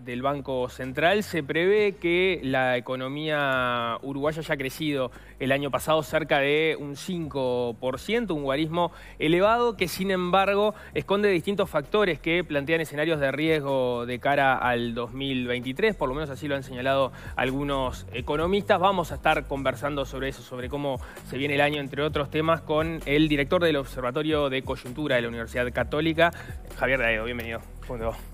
del Banco Central se prevé que la economía uruguaya haya crecido el año pasado cerca de un 5%, un guarismo elevado que sin embargo esconde distintos factores que plantean escenarios de riesgo de cara al 2023, por lo menos así lo han señalado algunos economistas. Vamos a estar conversando sobre eso, sobre cómo se viene el año, entre otros temas, con el director del Observatorio de Coyuntura de la Universidad Católica, Javier Daedo. Bienvenido.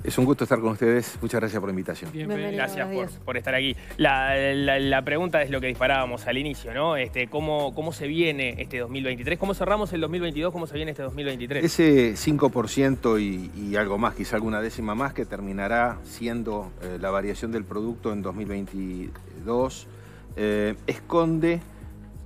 Es un gusto estar con ustedes. Muchas gracias por la invitación. Gracias por, estar aquí. La, pregunta es lo que disparábamos al inicio, ¿no? Este, ¿cómo, ¿Cómo se viene este 2023? ¿Cómo cerramos el 2022? ¿Cómo se viene este 2023? Ese 5% y, algo más, quizá alguna décima más, que terminará siendo eh, la variación del producto en 2022, eh, esconde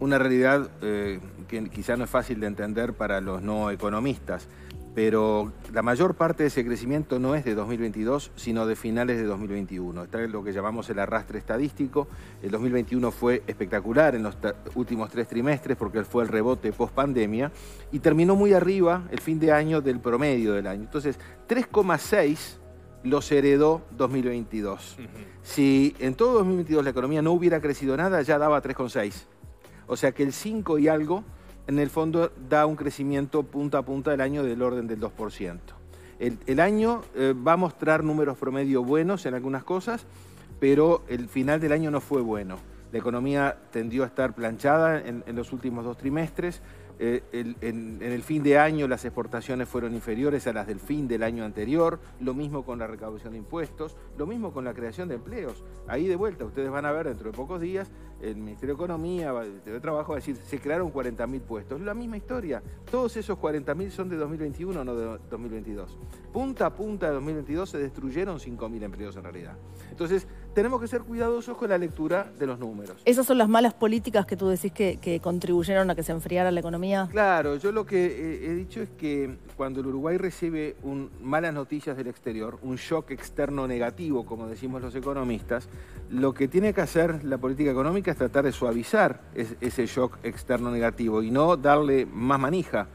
una realidad eh, que quizá no es fácil de entender para los no economistas pero la mayor parte de ese crecimiento no es de 2022, sino de finales de 2021. Está lo que llamamos el arrastre estadístico. El 2021 fue espectacular en los últimos tres trimestres porque fue el rebote post pandemia y terminó muy arriba el fin de año del promedio del año. Entonces, 3,6 los heredó 2022. Si en todo 2022 la economía no hubiera crecido nada, ya daba 3,6. O sea que el 5 y algo en el fondo da un crecimiento punta a punta del año del orden del 2%. El, año eh, va a mostrar números promedio buenos en algunas cosas, pero el final del año no fue bueno. La economía tendió a estar planchada en los últimos dos trimestres, eh, en, el fin de año las exportaciones fueron inferiores a las del fin del año anterior, lo mismo con la recaudación de impuestos, lo mismo con la creación de empleos. Ahí de vuelta, ustedes van a ver dentro de pocos días, el Ministerio de Economía, el Ministerio de Trabajo va a decir, se crearon 40.000 puestos. La misma historia, todos esos 40.000 son de 2021, no de 2022. Punta a punta de 2022 se destruyeron 5.000 empleos en realidad. Entonces, tenemos que ser cuidadosos con la lectura de los números. ¿Esas son las malas políticas que tú decís que, contribuyeron a que se enfriara la economía? Claro, yo lo que eh, he dicho es que cuando el Uruguay recibe un, malas noticias del exterior, un shock externo negativo, como decimos los economistas, lo que tiene que hacer la política económica es tratar de suavizar ese shock externo negativo y no darle más manija.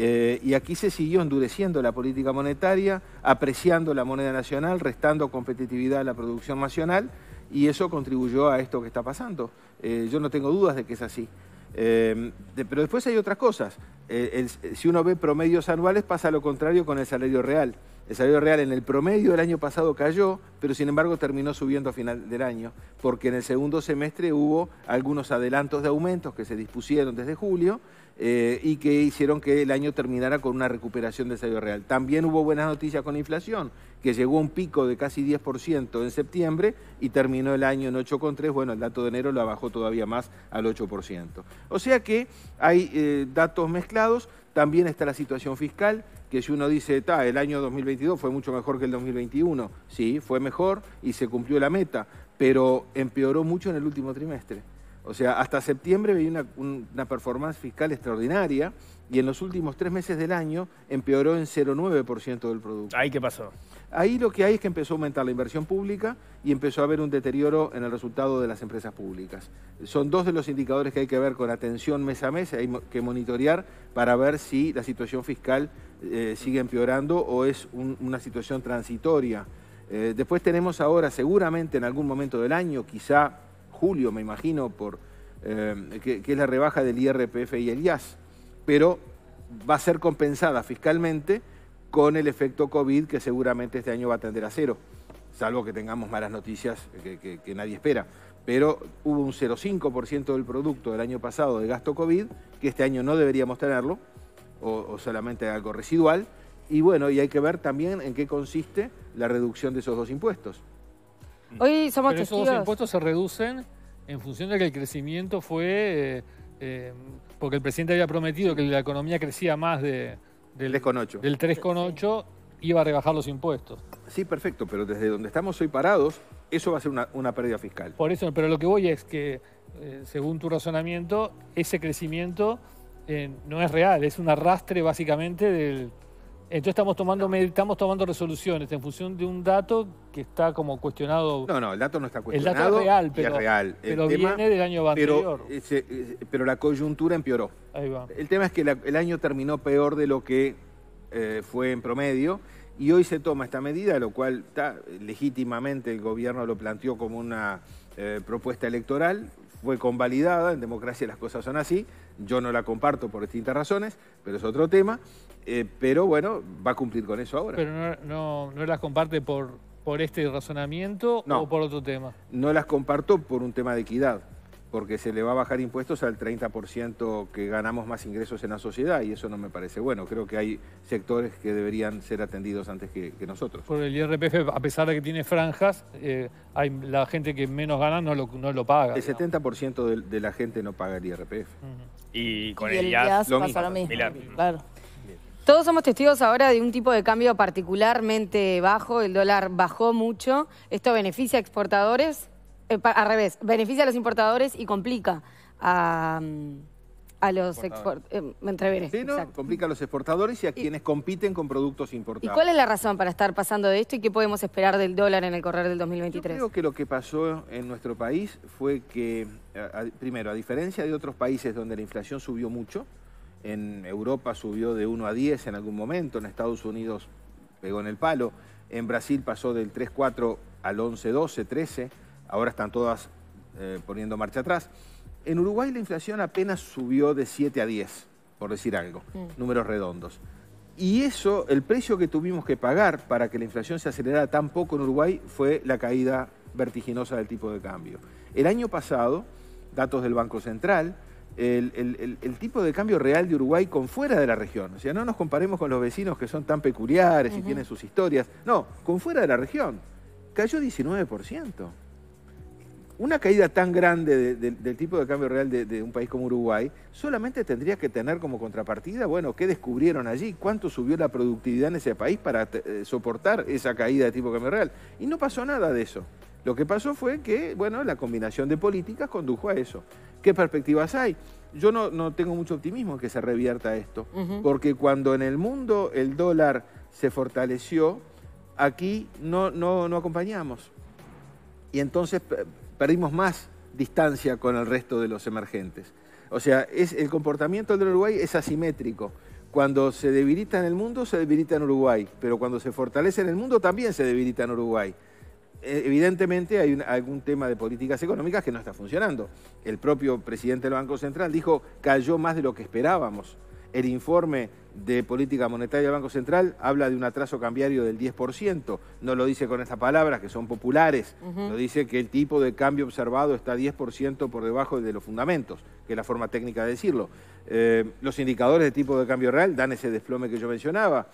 Eh, y aquí se siguió endureciendo la política monetaria, apreciando la moneda nacional, restando competitividad a la producción nacional, y eso contribuyó a esto que está pasando. Eh, yo no tengo dudas de que es así. Em, pero después hay otras cosas. Eh, eh, si uno ve promedios anuales, pasa lo contrario con el salario real. El salario real en el promedio del año pasado cayó, pero sin embargo terminó subiendo a final del año, porque en el segundo semestre hubo algunos adelantos de aumentos que se dispusieron desde julio eh, y que hicieron que el año terminara con una recuperación del salario real. También hubo buenas noticias con inflación que llegó un pico de casi 10% en septiembre y terminó el año en 8,3%. Bueno, el dato de enero lo bajó todavía más al 8%. O sea que hay eh, datos mezclados. También está la situación fiscal, que si uno dice, ta, el año 2022 fue mucho mejor que el 2021, sí, fue mejor y se cumplió la meta, pero empeoró mucho en el último trimestre. O sea, hasta septiembre veía una, performance fiscal extraordinaria y en los últimos tres meses del año empeoró en 0,9% del producto. ¿Ahí qué pasó? Ahí lo que hay es que empezó a aumentar la inversión pública y empezó a haber un deterioro en el resultado de las empresas públicas. Son dos de los indicadores que hay que ver con atención mes a mes, hay que monitorear para ver si la situación fiscal eh, sigue empeorando o es una situación transitoria. Eh, después tenemos ahora, seguramente en algún momento del año, quizá julio, me imagino, por, eh, que, es la rebaja del IRPF y el IAS, pero va a ser compensada fiscalmente con el efecto COVID que seguramente este año va a tender a cero, salvo que tengamos malas noticias que, nadie espera. Pero hubo un 0,5% del producto del año pasado de gasto COVID, que este año no deberíamos tenerlo, o solamente algo residual, y bueno, y hay que ver también en qué consiste la reducción de esos dos impuestos. Hoy somos Pero esos impuestos se reducen en función de que el crecimiento fue... Eh, eh, porque el presidente había prometido que la economía crecía más de, del 3,8. Del 3,8 iba a rebajar los impuestos. Sí, perfecto, pero desde donde estamos hoy parados, eso va a ser una, pérdida fiscal. Por eso, pero lo que voy es que, eh, según tu razonamiento, ese crecimiento no es real, es un arrastre básicamente del entonces estamos tomando, estamos tomando resoluciones en función de un dato que está como cuestionado. No, no, el dato no está cuestionado. El dato es real, pero, viene del año anterior. Pero, la coyuntura empeoró. Ahí va. El tema es que el año terminó peor de lo que eh, fue en promedio y hoy se toma esta medida, lo cual está, legítimamente el gobierno lo planteó como una eh, propuesta electoral, fue convalidada, en democracia las cosas son así, yo no la comparto por distintas razones, pero es otro tema. Eh, pero bueno, va a cumplir con eso ahora. Pero no, no, no las comparte por, por este razonamiento o por otro tema. No las comparto por un tema de equidad, porque se le va a bajar impuestos al 30% que ganamos más ingresos en la sociedad y eso no me parece bueno. Creo que hay sectores que deberían ser atendidos antes que, nosotros. Por el IRPF, a pesar de que tiene franjas, eh, hay, la gente que menos gana no lo, no lo paga. El 70% de, de, la gente no paga el IRPF. Y con el, IAS, lo, pasa Claro. Todos somos testigos ahora de un tipo de cambio particularmente bajo, el dólar bajó mucho, esto beneficia a exportadores, eh, al revés, beneficia a los importadores y complica a, mm, los exportadores. Eh, complica a los exportadores y a quienes compiten con productos importados. ¿Y cuál es la razón para estar pasando de esto y qué podemos esperar del dólar en el correr del 2023? Yo creo que lo que pasó en nuestro país fue que, eh, primero, a diferencia de otros países donde la inflación subió mucho, en Europa subió de 1 a 10 en algún momento, en Estados Unidos pegó en el palo, en Brasil pasó del 3 al 11-12, 13, ahora están todas eh, poniendo marcha atrás. En Uruguay la inflación apenas subió de 7 a 10, por decir algo, mm. números redondos. Y eso, el precio que tuvimos que pagar para que la inflación se acelerara tan poco en Uruguay fue la caída vertiginosa del tipo de cambio. El año pasado, datos del Banco Central, el, tipo de cambio real de Uruguay con fuera de la región. O sea, no nos comparemos con los vecinos que son tan peculiares y tienen sus historias. No, con fuera de la región. Cayó 19%. Una caída tan grande del tipo de cambio real de, un país como Uruguay solamente tendría que tener como contrapartida, bueno, ¿qué descubrieron allí? ¿Cuánto subió la productividad en ese país para eh, soportar esa caída de tipo de cambio real? Y no pasó nada de eso. Lo que pasó fue que, bueno, la combinación de políticas condujo a eso. ¿Qué perspectivas hay? Yo no, tengo mucho optimismo en que se revierta esto, porque cuando en el mundo el dólar se fortaleció, aquí no, no, acompañamos. Y entonces perdimos más distancia con el resto de los emergentes. O sea, es, el comportamiento del Uruguay es asimétrico. Cuando se debilita en el mundo, se debilita en Uruguay, pero cuando se fortalece en el mundo, también se debilita en Uruguay. Eh, evidentemente hay algún tema de políticas económicas que no está funcionando. El propio presidente del Banco Central dijo cayó más de lo que esperábamos. El informe de política monetaria del Banco Central habla de un atraso cambiario del 10%. No lo dice con estas palabras, que son populares. no dice que el tipo de cambio observado está 10% por debajo de los fundamentos, que es la forma técnica de decirlo. Eh, los indicadores de tipo de cambio real dan ese desplome que yo mencionaba.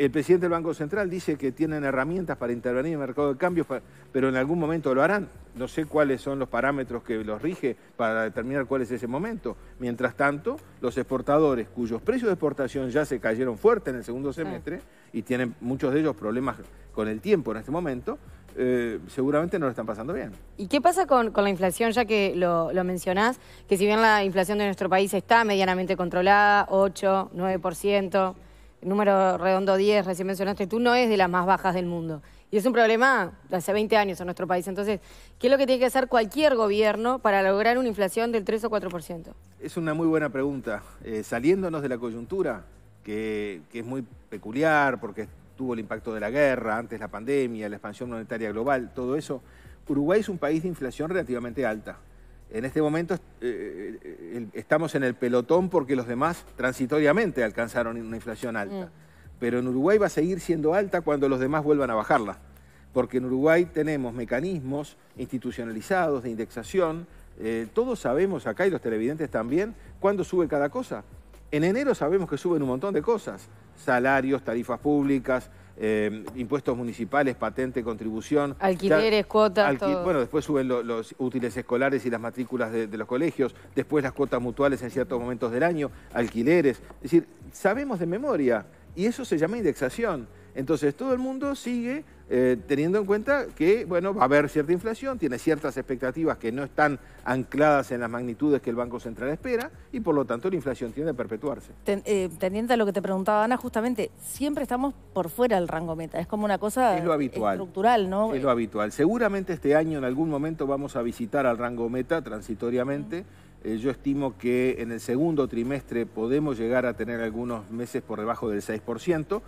El presidente del Banco Central dice que tienen herramientas para intervenir en el mercado de cambios, pero en algún momento lo harán. No sé cuáles son los parámetros que los rige para determinar cuál es ese momento. Mientras tanto, los exportadores cuyos precios de exportación ya se cayeron fuerte en el segundo semestre y tienen muchos de ellos problemas con el tiempo en este momento, eh, seguramente no lo están pasando bien. ¿Y qué pasa con, la inflación, ya que lo, lo, mencionás? Que si bien la inflación de nuestro país está medianamente controlada, 8, 9% número redondo 10, recién mencionaste tú, no es de las más bajas del mundo. Y es un problema de hace 20 años en nuestro país. Entonces, ¿qué es lo que tiene que hacer cualquier gobierno para lograr una inflación del 3 o 4%? Es una muy buena pregunta. Eh, saliéndonos de la coyuntura, que, que es muy peculiar porque tuvo el impacto de la guerra, antes la pandemia, la expansión monetaria global, todo eso, Uruguay es un país de inflación relativamente alta en este momento eh, eh, estamos en el pelotón porque los demás transitoriamente alcanzaron una inflación alta. Mm. Pero en Uruguay va a seguir siendo alta cuando los demás vuelvan a bajarla. Porque en Uruguay tenemos mecanismos institucionalizados de indexación. Eh, todos sabemos acá, y los televidentes también, cuándo sube cada cosa. En enero sabemos que suben un montón de cosas. Salarios, tarifas públicas, eh, impuestos municipales, patente, contribución. Alquileres, cuotas, Bueno, después suben los útiles escolares y las matrículas de, de, los colegios, después las cuotas mutuales en ciertos momentos del año, alquileres. Es decir, sabemos de memoria y eso se llama indexación. Entonces todo el mundo sigue eh, teniendo en cuenta que bueno, va a haber cierta inflación, tiene ciertas expectativas que no están ancladas en las magnitudes que el Banco Central espera y por lo tanto la inflación tiende a perpetuarse. Eh, teniendo a lo que te preguntaba Ana, justamente siempre estamos por fuera del rango meta, es como una cosa es lo habitual, estructural, ¿no? Es lo habitual. Seguramente este año en algún momento vamos a visitar al rango meta transitoriamente. Eh, yo estimo que en el segundo trimestre podemos llegar a tener algunos meses por debajo del 6%,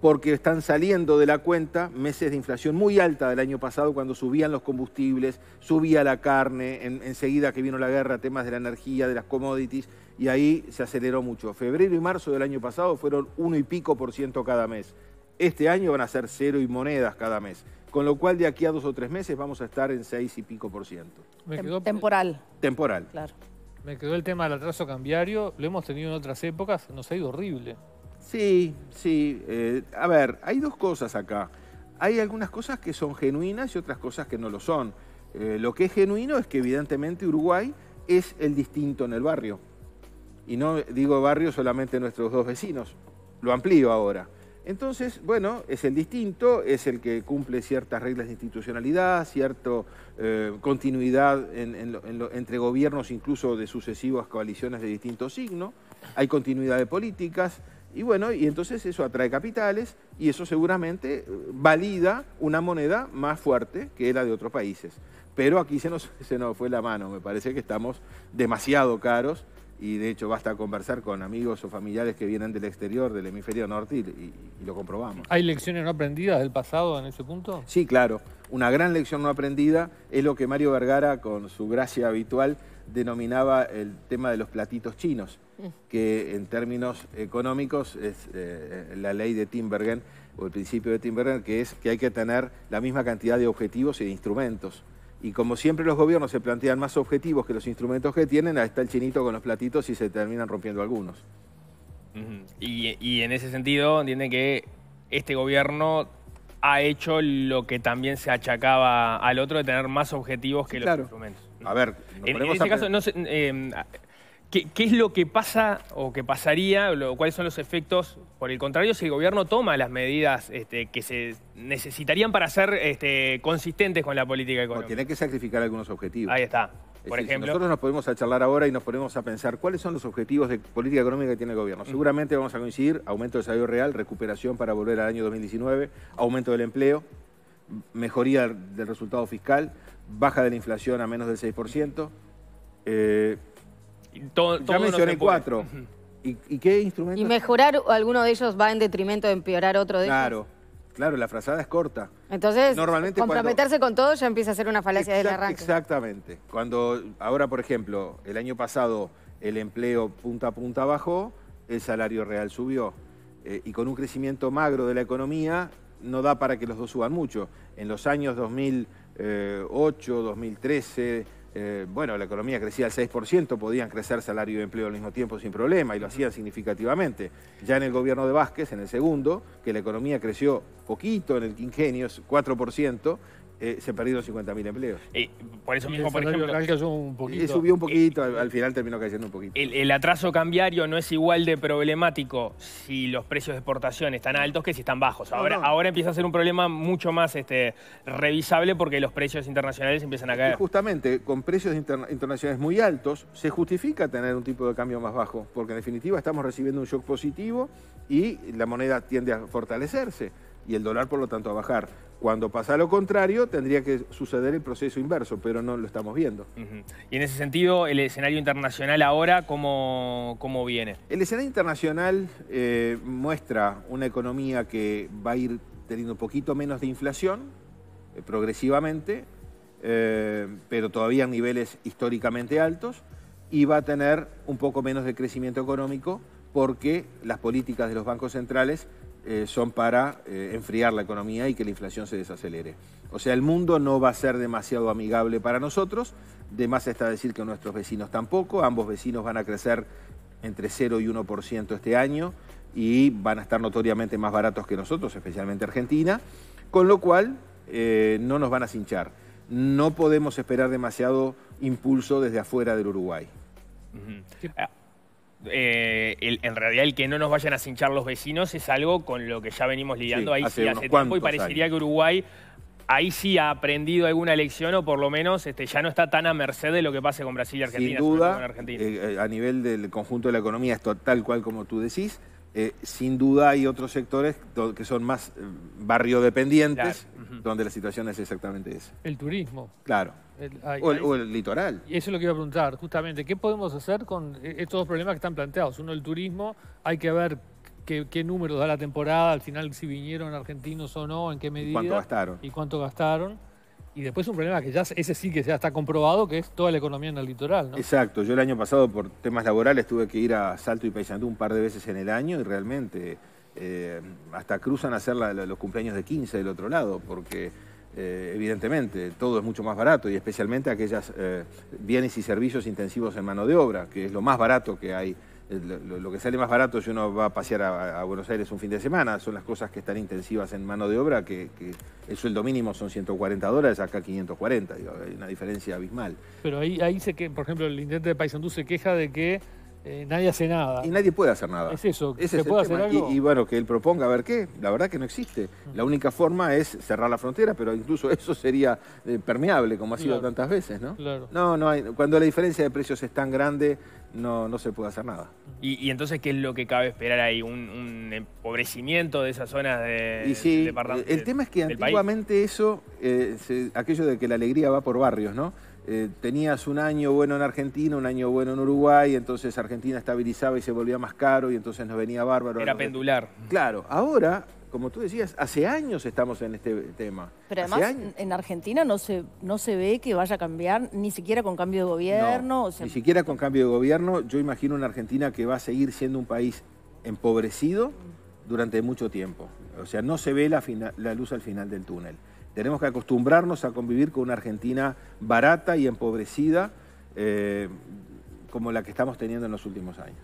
porque están saliendo de la cuenta meses de inflación muy alta del año pasado cuando subían los combustibles, subía la carne, enseguida que vino la guerra, temas de la energía, de las commodities, y ahí se aceleró mucho. Febrero y marzo del año pasado fueron uno y pico por ciento cada mes. Este año van a ser cero y monedas cada mes. Con lo cual de aquí a dos o tres meses vamos a estar en seis y pico por ciento. Temporal. Temporal. Claro. Me quedó el tema del atraso cambiario, lo hemos tenido en otras épocas, nos ha ido horrible. Sí, sí. Eh, a ver, hay dos cosas acá. Hay algunas cosas que son genuinas y otras cosas que no lo son. Eh, lo que es genuino es que evidentemente Uruguay es el distinto en el barrio. Y no digo barrio solamente nuestros dos vecinos, lo amplío ahora. Entonces, bueno, es el distinto, es el que cumple ciertas reglas de institucionalidad, cierta eh, continuidad entre gobiernos incluso de sucesivas coaliciones de distinto signo, hay continuidad de políticas, y bueno, y entonces eso atrae capitales y eso seguramente eh, valida una moneda más fuerte que la de otros países. Pero aquí se nos, se nos fue la mano, me parece que estamos demasiado caros y de hecho basta conversar con amigos o familiares que vienen del exterior, del hemisferio norte, y, y, lo comprobamos. ¿Hay lecciones no aprendidas del pasado en ese punto? Sí, claro. Una gran lección no aprendida es lo que Mario Vergara, con su gracia habitual, denominaba el tema de los platitos chinos, mm. que en términos económicos es eh, eh, la ley de Timbergen o el principio de Timbergen, que es que hay que tener la misma cantidad de objetivos y de instrumentos. Y como siempre los gobiernos se plantean más objetivos que los instrumentos que tienen, ahí está el chinito con los platitos y se terminan rompiendo algunos. Y, en ese sentido entiende que este gobierno ha hecho lo que también se achacaba al otro de tener más objetivos que los instrumentos. A ver, en, este caso, no eh, ¿qué, es lo que pasa o que pasaría, o cuáles son los efectos? Por el contrario, si el gobierno toma las medidas este, que se necesitarían para ser este, consistentes con la política económica. tiene que sacrificar algunos objetivos. Ahí está. Por ejemplo, nosotros nos podemos a charlar ahora y nos ponemos a pensar cuáles son los objetivos de política económica que tiene el gobierno. Mm. Seguramente vamos a coincidir aumento del salario real, recuperación para volver al año 2019, aumento del empleo, mejoría del resultado fiscal, baja de la inflación a menos del 6%. Eh, ya mencioné cuatro. ¿Y, qué instrumentos? Y mejorar alguno de ellos va en detrimento de empeorar otro de ellos. Claro, claro, la frazada es corta. Entonces, Normalmente comprometerse con todo ya empieza a ser una falacia de del arranque. Exactamente. Cuando, ahora por ejemplo, el año pasado el empleo punta a punta bajó, el salario real subió. Eh, y con un crecimiento magro de la economía, no da para que los dos suban mucho. En los años 2008, 2013, eh, eh, bueno, la economía crecía al 6%, podían crecer salario y empleo al mismo tiempo sin problema y lo hacían significativamente. Ya en el gobierno de Vázquez, en el segundo, que la economía creció poquito en el quingenio, 4%, eh, se perdieron 50.000 empleos. Eh, por eso mismo, por ejemplo. Eh, subió un poquito. subió un poquito, al, final terminó cayendo un poquito. El, atraso cambiario no es igual de problemático si los precios de exportación están altos que si están bajos. Ahora, empieza a ser un problema mucho más este, revisable porque los precios internacionales empiezan a caer. justamente, con precios internacionales muy altos, se justifica tener un tipo de cambio más bajo, porque en definitiva estamos recibiendo un shock positivo y la moneda tiende a fortalecerse y el dólar por lo tanto a bajar. Cuando pasa lo contrario, tendría que suceder el proceso inverso, pero no lo estamos viendo. Y en ese sentido, el escenario internacional ahora, ¿cómo, cómo viene? El escenario internacional eh, muestra una economía que va a ir teniendo un poquito menos de inflación eh, progresivamente, eh, pero todavía en niveles históricamente altos, y va a tener un poco menos de crecimiento económico porque las políticas de los bancos centrales eh, son para eh, enfriar la economía y que la inflación se desacelere. O sea, el mundo no va a ser demasiado amigable para nosotros, de más está decir que nuestros vecinos tampoco, ambos vecinos van a crecer entre 0 y 1% este año y van a estar notoriamente más baratos que nosotros, especialmente Argentina, con lo cual eh, no nos van a cinchar. No podemos esperar demasiado impulso desde afuera del Uruguay. Eh, en realidad el que no nos vayan a cinchar los vecinos es algo con lo que ya venimos lidiando ahí hace, tiempo y parecería que Uruguay ahí sí ha aprendido alguna lección o por lo menos este, ya no está tan a merced de lo que pase con Brasil y Argentina. Sin duda, eh, eh, a nivel del conjunto de la economía es total cual como tú decís. Eh, sin duda hay otros sectores que son más eh, barriodependientes, donde la situación es exactamente esa. El turismo. Claro. o, el, litoral. Y eso lo que iba a preguntar, justamente, ¿qué podemos hacer con eh, estos dos problemas que están planteados? Uno, el turismo, hay que ver qué, qué números da la temporada, al final si vinieron argentinos o no, en qué medida. cuánto gastaron. Y cuánto gastaron. Y después un problema que ya ese sí que ya está comprobado, que es toda la economía en el litoral, Exacto. Yo el año pasado por temas laborales tuve que ir a Salto y Paysandú un par de veces en el año y realmente eh, hasta cruzan a hacer los cumpleaños de 15 del otro lado, porque eh, evidentemente todo es mucho más barato y especialmente aquellas eh, bienes y servicios intensivos en mano de obra, que es lo más barato que hay eh, lo, que sale más barato si uno va a pasear a, Buenos Aires un fin de semana, son las cosas que están intensivas en mano de obra, que, el sueldo mínimo son 140 dólares, acá 540, digo, hay una diferencia abismal. Pero ahí, ahí se que, por ejemplo, el intendente de Paysandú se queja de que eh, nadie hace nada. Y nadie puede hacer nada. Es eso, ¿se puede hacer Algo? Y, bueno, que él proponga a ver qué, la verdad que no existe. Mm. La única forma es cerrar la frontera, pero incluso eso sería eh, permeable, como ha sido tantas veces, ¿no? Claro. No, no hay, cuando la diferencia de precios es tan grande, no, no se puede hacer nada. ¿Y, entonces qué es lo que cabe esperar ahí? ¿Un, empobrecimiento de esas zonas de, y El tema es que antiguamente eso, eh, aquello de que la alegría va por barrios, ¿no? Eh, tenías un año bueno en Argentina, un año bueno en Uruguay, entonces Argentina estabilizaba y se volvía más caro y entonces nos venía bárbaro. Era pendular. Claro, ahora como tú decías, hace años estamos en este tema. Pero además en Argentina no se, no se ve que vaya a cambiar, ni siquiera con cambio de gobierno. Ni siquiera con cambio de gobierno. Yo imagino una Argentina que va a seguir siendo un país empobrecido durante mucho tiempo. O sea, no se ve la, la luz al final del túnel. Tenemos que acostumbrarnos a convivir con una Argentina barata y empobrecida eh, como la que estamos teniendo en los últimos años.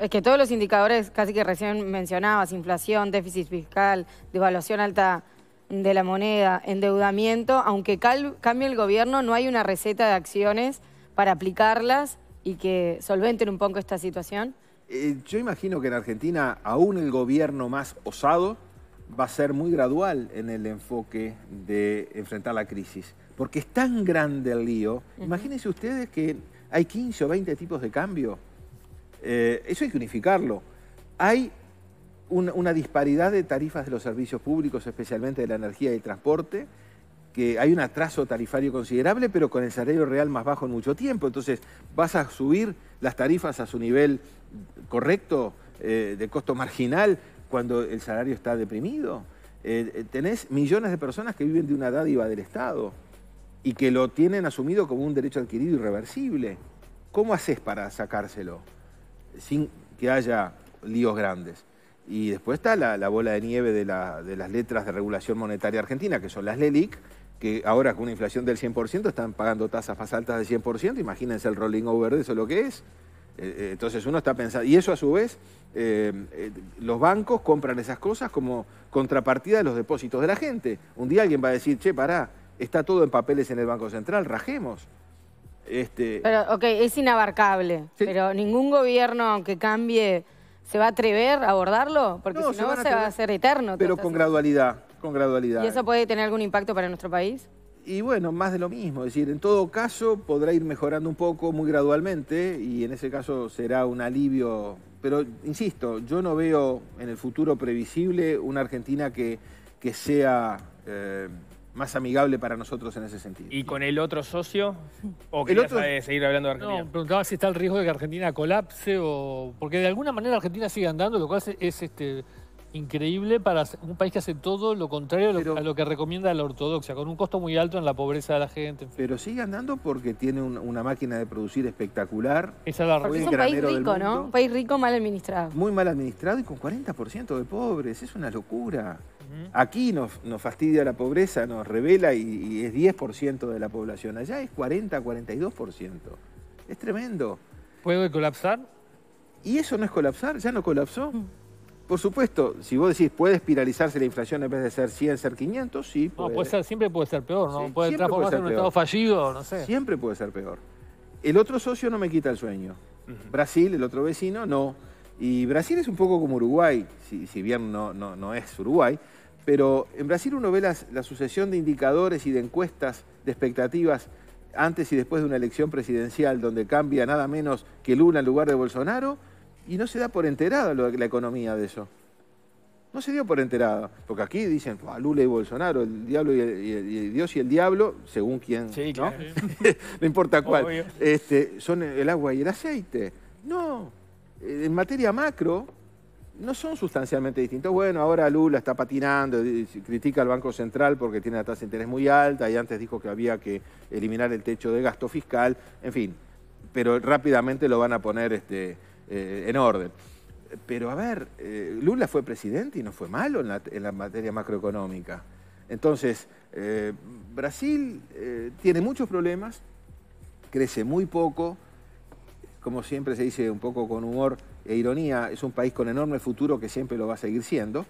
Es que todos los indicadores casi que recién mencionabas, inflación, déficit fiscal, devaluación alta de la moneda, endeudamiento, aunque cambie el gobierno, no hay una receta de acciones para aplicarlas y que solventen un poco esta situación. Eh, yo imagino que en Argentina aún el gobierno más osado va a ser muy gradual en el enfoque de enfrentar la crisis, porque es tan grande el lío. Imagínense ustedes que hay 15 o 20 tipos de cambio. Eh, eso hay que unificarlo. Hay una, disparidad de tarifas de los servicios públicos, especialmente de la energía y el transporte, que hay un atraso tarifario considerable, pero con el salario real más bajo en mucho tiempo. Entonces, ¿vas a subir las tarifas a su nivel correcto, eh, de costo marginal, cuando el salario está deprimido? Eh, tenés millones de personas que viven de una dádiva del Estado y que lo tienen asumido como un derecho adquirido irreversible. ¿Cómo haces para sacárselo? sin que haya líos grandes. Y después está la, bola de nieve de, las letras de regulación monetaria argentina, que son las LELIC, que ahora con una inflación del 100% están pagando tasas más altas del 100%, imagínense el rolling over de eso lo que es. Eh, eh, entonces uno está pensando, y eso a su vez, eh, los bancos compran esas cosas como contrapartida de los depósitos de la gente. Un día alguien va a decir, che, pará, está todo en papeles en el Banco Central, rajemos. Este, pero, ok, es inabarcable. Pero ningún gobierno, aunque cambie, ¿se va a atrever a abordarlo? Porque si no, se, va a hacer eterno. Pero este con gradualidad, con gradualidad. ¿Y eso puede tener algún impacto para nuestro país? Y bueno, más de lo mismo. Es decir, en todo caso, podrá ir mejorando un poco, muy gradualmente, y en ese caso será un alivio. Pero, insisto, yo no veo en el futuro previsible una Argentina que, sea... Eh, más amigable para nosotros en ese sentido. ¿Y con el otro socio? ¿O el otro... seguir hablando de Argentina? No, preguntaba si está el riesgo de que Argentina colapse o... Porque de alguna manera Argentina sigue andando, lo cual hace es este increíble para un país que hace todo lo contrario a, lo, que recomienda la ortodoxia, con un costo muy alto en la pobreza de la gente. Pero sigue andando porque tiene una máquina de producir espectacular. Esa es la es un país rico, ¿no? Un país rico mal administrado. Muy mal administrado y con 40% de pobres, es una locura. Aquí nos, fastidia la pobreza, nos revela y, es 10% de la población. Allá es 40, 42%. Es tremendo. ¿Puede colapsar? Y eso no es colapsar, ya no colapsó. Mm por supuesto, si vos decís, ¿puede espiralizarse la inflación en vez de ser 100, ser 500? Sí, No, siempre puede ser peor, ¿no? puede transformarse en un estado fallido, no sé. Siempre puede ser peor. El otro socio no me quita el sueño. Brasil, el otro vecino, no. Y Brasil es un poco como Uruguay, si, bien no, no, es Uruguay, pero en Brasil uno ve las, la sucesión de indicadores y de encuestas, de expectativas, antes y después de una elección presidencial donde cambia nada menos que Lula en lugar de Bolsonaro y no se da por enterada la economía de eso. No se dio por enterada. Porque aquí dicen Lula y Bolsonaro, el diablo y, Dios y el diablo, según quién. Sí, ¿no? no importa cuál. Este, son el agua y el aceite. No. Eh, en materia macro, no son sustancialmente distintos. Bueno, ahora Lula está patinando, critica al Banco Central porque tiene la tasa de interés muy alta y antes dijo que había que eliminar el techo de gasto fiscal. En fin. Pero rápidamente lo van a poner. Este, eh, en orden. Pero a ver, eh, Lula fue presidente y no fue malo en la, materia macroeconómica. Entonces, eh, Brasil tiene muchos problemas, crece muy poco, como siempre se dice un poco con humor e ironía, es un país con enorme futuro que siempre lo va a seguir siendo.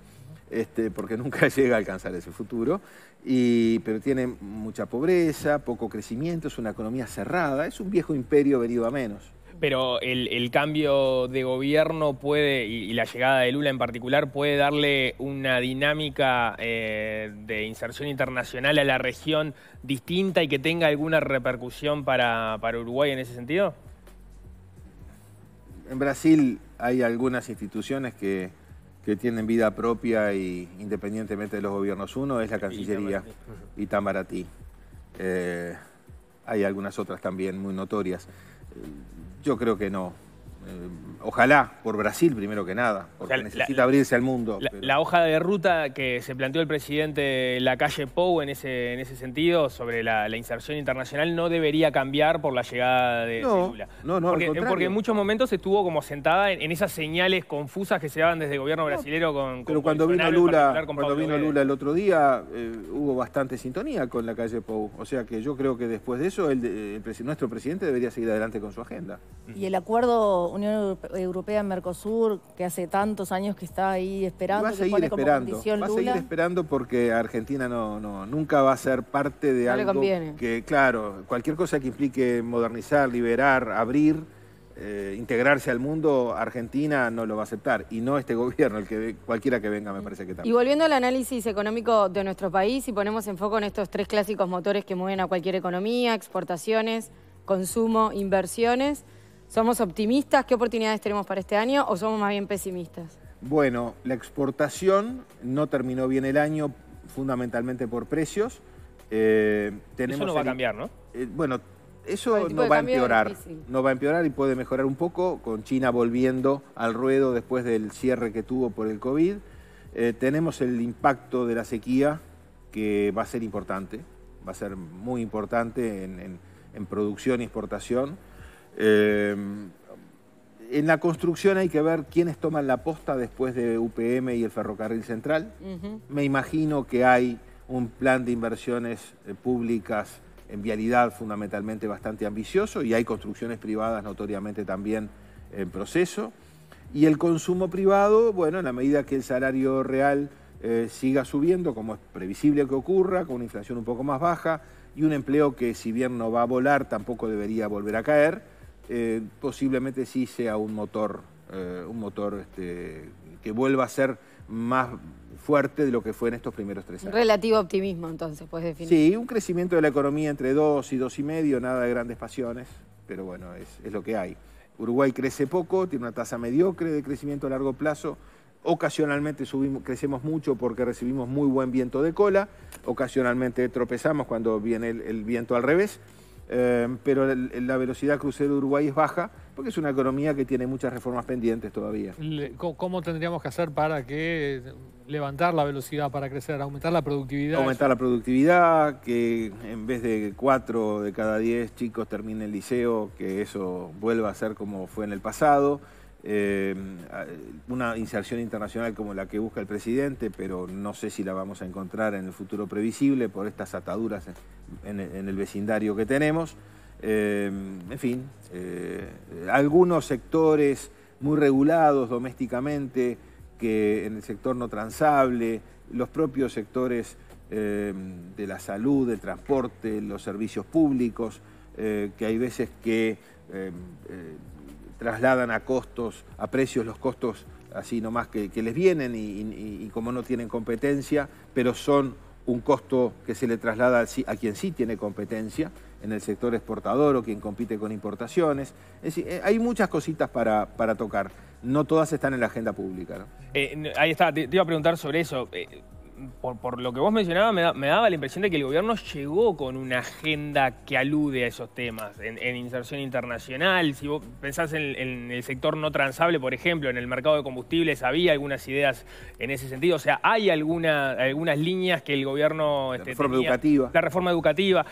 Este, porque nunca llega a alcanzar ese futuro, pero tiene mucha pobreza, poco crecimiento, es una economía cerrada, es un viejo imperio venido a menos pero el, cambio de gobierno puede, y, la llegada de Lula en particular, puede darle una dinámica eh, de inserción internacional a la región distinta y que tenga alguna repercusión para, Uruguay en ese sentido? En Brasil hay algunas instituciones que, tienen vida propia y independientemente de los gobiernos. Uno es la Cancillería y eh, hay algunas otras también muy notorias yo creo que no. Eh, ojalá, por Brasil primero que nada, o sea, necesita abrirse al mundo. La, hoja de ruta que se planteó el presidente La calle Pou en ese, en ese sentido, sobre la, inserción internacional, no debería cambiar por la llegada de Lula. No, no, porque, porque en muchos momentos estuvo como sentada en, esas señales confusas que se daban desde el gobierno brasileño con, Pero cuando vino Lula, cuando vino Lula el otro día, eh, hubo bastante sintonía con la calle Pou. O sea que yo creo que después de eso, nuestro presidente debería seguir adelante con su agenda. Y el acuerdo Unión Europea Mercosur, que hace tantos años que está ahí esperando. Y va a seguir esperando, va a seguir esperando porque Argentina no, no, nunca va a ser parte de algo que, claro, cualquier cosa que implique modernizar, liberar, abrir, eh, integrarse al mundo, Argentina no lo va a aceptar. Y no este gobierno, el que cualquiera que venga, me parece que también. Y volviendo al análisis económico de nuestro país, y ponemos en foco en estos tres clásicos motores que mueven a cualquier economía, exportaciones, consumo, inversiones. ¿Somos optimistas? ¿Qué oportunidades tenemos para este año o somos más bien pesimistas? Bueno, la exportación no terminó bien el año fundamentalmente por precios. Eh, eso no va a cambiar, ¿no? Eh, bueno, eso no va a empeorar. No va a empeorar y puede mejorar un poco con China volviendo al ruedo después del cierre que tuvo por el COVID. Eh, tenemos el impacto de la sequía que va a ser importante, va a ser muy importante en, en producción y exportación. Eh, en la construcción hay que ver quiénes toman la posta después de UPM y el Ferrocarril Central. Me imagino que hay un plan de inversiones eh, públicas en vialidad fundamentalmente bastante ambicioso y hay construcciones privadas notoriamente también en proceso. Y el consumo privado, bueno, en la medida que el salario real eh, siga subiendo, como es previsible que ocurra, con una inflación un poco más baja y un empleo que si bien no va a volar, tampoco debería volver a caer, eh, posiblemente sí sea un motor, eh, un motor este, que vuelva a ser más fuerte de lo que fue en estos primeros tres años. Relativo optimismo, entonces, puedes definir. Sí, un crecimiento de la economía entre dos y dos y medio, nada de grandes pasiones, pero bueno, es, lo que hay. Uruguay crece poco, tiene una tasa mediocre de crecimiento a largo plazo, ocasionalmente subimos, crecemos mucho porque recibimos muy buen viento de cola, ocasionalmente tropezamos cuando viene el viento al revés, eh, pero la velocidad crucero de Uruguay es baja porque es una economía que tiene muchas reformas pendientes todavía. ¿Cómo tendríamos que hacer para que levantar la velocidad para crecer, aumentar la productividad? Aumentar la productividad, que en vez de cuatro de cada diez chicos terminen el liceo, que eso vuelva a ser como fue en el pasado. Eh, una inserción internacional como la que busca el presidente, pero no sé si la vamos a encontrar en el futuro previsible por estas ataduras en, el vecindario que tenemos. Eh, en fin, eh, algunos sectores muy regulados domésticamente, que en el sector no transable, los propios sectores de la salud, del transporte, los servicios públicos, que hay veces que trasladan a costos, a precios los costos así nomás que, les vienen y, como no tienen competencia, pero son un costo que se le traslada a quien sí tiene competencia, en el sector exportador o quien compite con importaciones. Es decir, eh, hay muchas cositas para, tocar. No todas están en la agenda pública. Eh, ahí está, te, iba a preguntar sobre eso. Eh, por, lo que vos mencionabas, me, daba la impresión de que el gobierno llegó con una agenda que alude a esos temas, en, inserción internacional, si vos pensás en, el sector no transable, por ejemplo, en el mercado de combustibles, había algunas ideas en ese sentido, o sea, hay algunas líneas que el gobierno... La este, reforma educativa. La reforma educativa.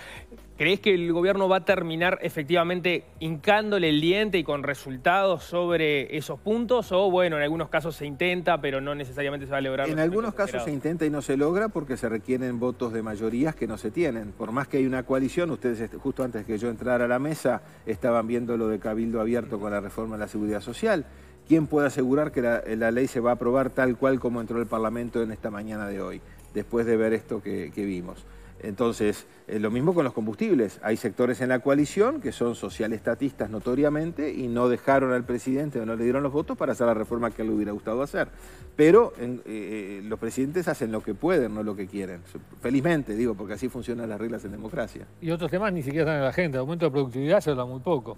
¿Crees que el gobierno va a terminar efectivamente hincándole el diente y con resultados sobre esos puntos? O bueno, en algunos casos se intenta, pero no necesariamente se va a lograr. En algunos casos se intenta no se logra porque se requieren votos de mayorías que no se tienen. Por más que hay una coalición, ustedes justo antes que yo entrara a la mesa estaban viendo lo de Cabildo Abierto con la reforma de la seguridad social. ¿Quién puede asegurar que la, ley se va a aprobar tal cual como entró el Parlamento en esta mañana de hoy, después de ver esto que vimos? Entonces, eh, lo mismo con los combustibles. Hay sectores en la coalición que son socialestatistas notoriamente y no dejaron al presidente o no le dieron los votos para hacer la reforma que le hubiera gustado hacer. Pero eh, eh, los presidentes hacen lo que pueden, no lo que quieren. Felizmente, digo, porque así funcionan las reglas en democracia. Y otros temas ni siquiera están en la agenda. Aumento de productividad se habla muy poco.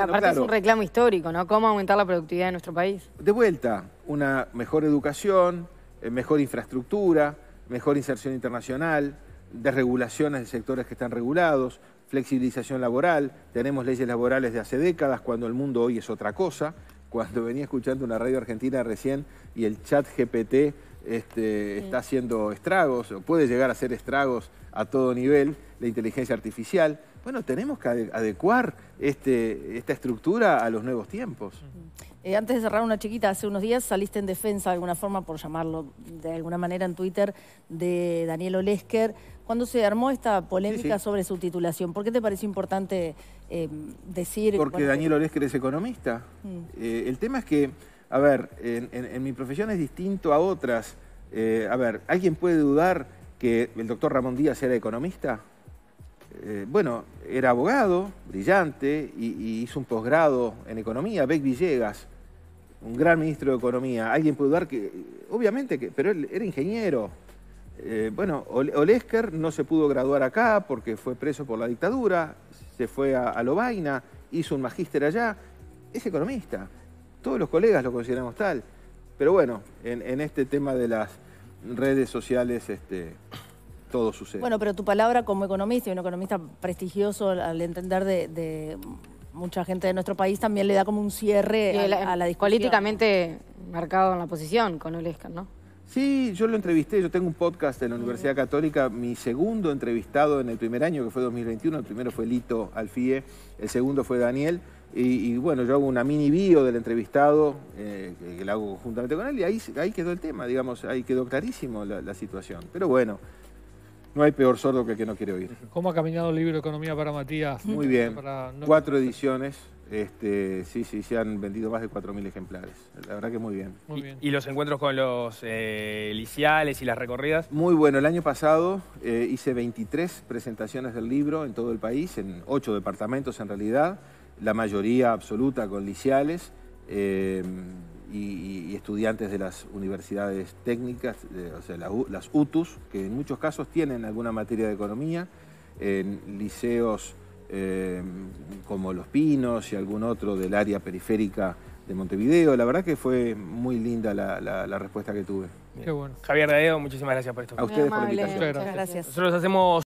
aparte es un reclamo histórico, ¿no? ¿Cómo aumentar la productividad de nuestro país? De vuelta, una mejor educación, mejor infraestructura, mejor inserción internacional, regulaciones de sectores que están regulados, flexibilización laboral, tenemos leyes laborales de hace décadas cuando el mundo hoy es otra cosa. Cuando venía escuchando una radio argentina recién y el chat GPT este, está haciendo estragos, o puede llegar a hacer estragos a todo nivel, la inteligencia artificial. Bueno, tenemos que adecuar este, esta estructura a los nuevos tiempos. Eh, antes de cerrar una chiquita, hace unos días saliste en defensa de alguna forma, por llamarlo de alguna manera en Twitter, de Daniel Olesker cuando se armó esta polémica sobre su titulación, ¿por qué te pareció importante eh, decir...? Porque Daniel Oresker es economista. Mm. Eh, el tema es que, a ver, en, mi profesión es distinto a otras. Eh, a ver, ¿alguien puede dudar que el doctor Ramón Díaz era economista? bueno, era abogado, brillante, y, y hizo un posgrado en economía, Beck Villegas un gran ministro de Economía. Alguien puede dudar que, obviamente, que, pero él era ingeniero, eh, bueno, Olesker no se pudo graduar acá porque fue preso por la dictadura, se fue a, a Lobaina, hizo un magíster allá, es economista, todos los colegas lo consideramos tal, pero bueno, en, este tema de las redes sociales este, todo sucede. Bueno, pero tu palabra como economista y un economista prestigioso al entender de, mucha gente de nuestro país también le da como un cierre a, la discusión. Políticamente marcado en la posición con Olesker, ¿no? Sí, yo lo entrevisté, yo tengo un podcast en la Universidad Católica, mi segundo entrevistado en el primer año, que fue 2021, el primero fue Lito Alfie, el segundo fue Daniel, y, bueno, yo hago una mini bio del entrevistado, eh, que la hago juntamente con él, y ahí, quedó el tema, digamos, ahí quedó clarísimo la, situación. Pero bueno, no hay peor sordo que el que no quiere oír. ¿Cómo ha caminado el libro Economía para Matías? Muy bien, cuatro ediciones. Este, sí, sí, se han vendido más de 4.000 ejemplares. La verdad que muy bien. Muy bien. ¿Y, los encuentros con los eh, liciales y las recorridas? Muy bueno. El año pasado eh, hice 23 presentaciones del libro en todo el país, en 8 departamentos en realidad, la mayoría absoluta con liciales eh, y, estudiantes de las universidades técnicas, o sea, las, UTUS, que en muchos casos tienen alguna materia de economía, en liceos eh, como Los Pinos y algún otro del área periférica de Montevideo. La verdad que fue muy linda la, la, la respuesta que tuve. Qué bueno. Javier Dadeo, muchísimas gracias por esto. A ustedes por la invitación. Muchas gracias. hacemos